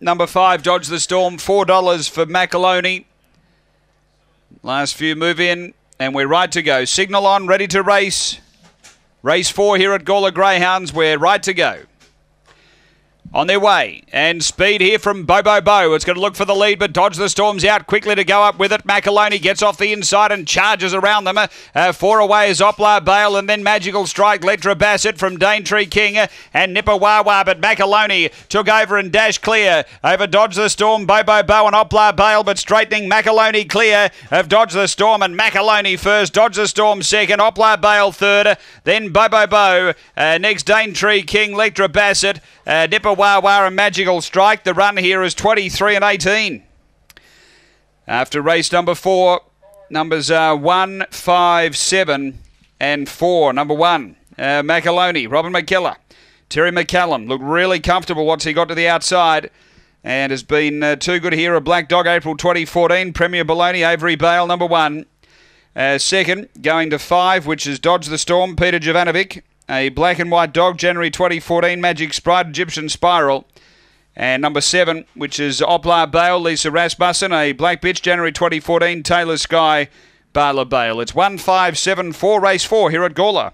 number five, Dodge the Storm, $4 for Macaloni. Last few move in, and we're right to go. Signal on, ready to race. Race four here at Gawler Greyhounds. We're right to go on their way. And speed here from Bobo Bo. It's going to look for the lead, but dodge the storms out quickly to go up with it. Macaloni gets off the inside and charges around them. Uh, uh four away is Oplar Bale and then Magical Strike, Letra Bassett from Daintree King uh, and Nipper Wawa. But Macaloni took over and dash clear. Over dodge the storm, Bobo Bo and Oplar Bale, but straightening Macaloni clear of dodge the storm and Macaloni first, dodge the storm second, Oplar Bale third, then Bobo Bo, uh, next Daintree King, Letra Bassett, uh, Nipper Wawa, a magical strike. The run here is 23 and 18. After race number four, numbers are uh, one, five, seven, and four. Number one, uh, Macaloni, Robin McKellar, Terry McCallum look really comfortable once he got to the outside and has been uh, too good here. A Black Dog, April 2014, Premier Baloney, Avery Bale, number one. Uh, second, going to five, which is Dodge the Storm, Peter Jovanovic a black and white dog, January 2014, Magic Sprite, Egyptian Spiral. And number seven, which is Oplar Bale, Lisa Rasmussen, a black bitch, January 2014, Taylor Sky, Barla Bale. It's 1574, race four here at Gawler.